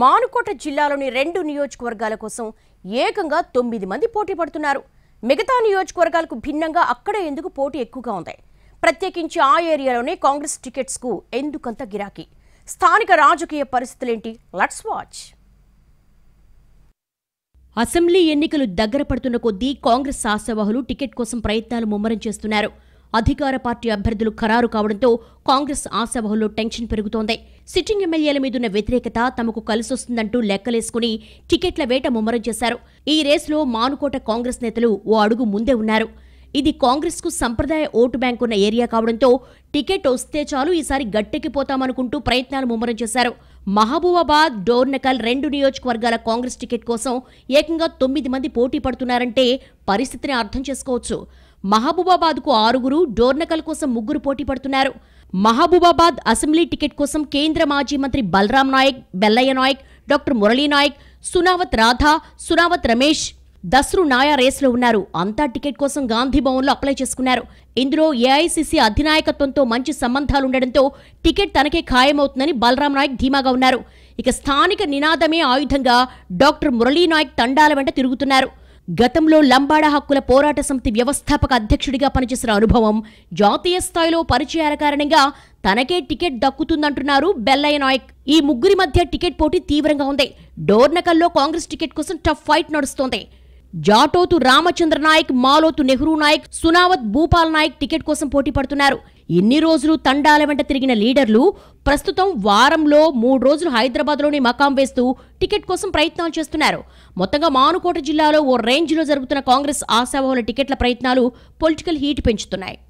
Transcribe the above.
మానుకోట జిల్లాలోని రెండు నియోజకవర్గాల కోసం ఏకంగా తొమ్మిది మంది పోటీ పడుతున్నారు మిగతా నియోజకవర్గాలకు భిన్నంగా అక్కడే ఎందుకు పోటీ ఎక్కువగా ఉంది ప్రత్యేకించి ఆ ఏరియాలోనే కాంగ్రెస్ టికెట్స్కు ఎందుకంత గిరాకీ స్థానిక రాజకీయ పరిస్థితులేంటి లట్స్ వాచ్ అసెంబ్లీ ఎన్నికలు దగ్గర పడుతున్న కొద్దీ కాంగ్రెస్ ఆశావాహులు టికెట్ కోసం ప్రయత్నాలు ముమ్మరం చేస్తున్నారు అధికార పార్టీ అభ్యర్థులు ఖరారు కావడంతో కాంగ్రెస్ ఆశావాహుల్లో టెన్షన్ పెరుగుతోంది సిట్టింగ్ ఎమ్మెల్యేల మీదున్న వ్యతిరేకత తమకు కలిసొస్తుందంటూ లెక్కలేసుకుని టికెట్ల వేట ముమ్మరం చేశారు ఈ రేసులో మానుకోట కాంగ్రెస్ నేతలు ఓ అడుగు ముందే ఉన్నారు ఇది కాంగ్రెస్ కు సంప్రదాయ ఓటు బ్యాంక్ ఉన్న ఏరియా కావడంతో టికెట్ వస్తే చాలు ఈసారి గట్టెక్కిపోతామనుకుంటూ ప్రయత్నాలు ముమ్మరం చేశారు మహబూబాబాద్ డోర్నకల్ రెండు నియోజకవర్గాల కాంగ్రెస్ టికెట్ కోసం ఏకంగా తొమ్మిది మంది పోటీ పడుతున్నారంటే పరిస్థితిని అర్థం చేసుకోవచ్చు మహబూబాబాద్కు ఆరుగురు డోర్నకల్ కోసం ముగ్గురు పోటీ పడుతున్నారు మహబూబాబాద్ అసెంబ్లీ టికెట్ కోసం కేంద్ర మాజీ మంత్రి బలరాం నాయక్ బెల్లయ్య నాయక్ డాక్టర్ మురళీ నాయక్ సునావత్ రాధా సునావత్ రమేష్ దస్రు నాయా రేస్లో ఉన్నారు అంతా టికెట్ కోసం గాంధీ భవన్లో అప్లై చేసుకున్నారు ఇందులో ఏఐసీసీ అధినాయకత్వంతో మంచి సంబంధాలుండడంతో టికెట్ తనకే ఖాయమవుతుందని బలరాం నాయక్ ధీమాగా ఉన్నారు ఇక స్థానిక నినాదమే ఆయుధంగా డాక్టర్ మురళీ నాయక్ తండాల వెంట తిరుగుతున్నారు గతంలో లంబాడ హక్కుల పోరాట సమితి వ్యవస్థాపక అధ్యక్షుడిగా పనిచేసిన అనుభవం జాతీయ స్థాయిలో పరిచయాల కారణంగా తనకే టికెట్ దక్కుతుందంటున్నారు బెల్లయ్య నాయక్ ఈ ముగ్గురి మధ్య టికెట్ పోటీ తీవ్రంగా ఉంది డోర్నకల్లో కాంగ్రెస్ టికెట్ కోసం టఫ్ ఫైట్ నడుస్తోంది జాటోతు రామచంద్ర నాయక్ మాలోతు నెహ్రూ నాయక్ సునావత్ భూపాల్ నాయక్ టికెట్ కోసం పోటీ పడుతున్నారు ఇన్ని రోజులు తండాల వెంట తిరిగిన లీడర్లు ప్రస్తుతం వారంలో మూడు రోజులు హైదరాబాద్లోని మకాం వేస్తూ టికెట్ కోసం ప్రయత్నాలు చేస్తున్నారు మొత్తంగా మానుకోట జిల్లాలో ఓ రేంజ్లో జరుగుతున్న కాంగ్రెస్ ఆశావహుల టికెట్ల ప్రయత్నాలు పొలిటికల్ హీట్ పెంచుతున్నాయి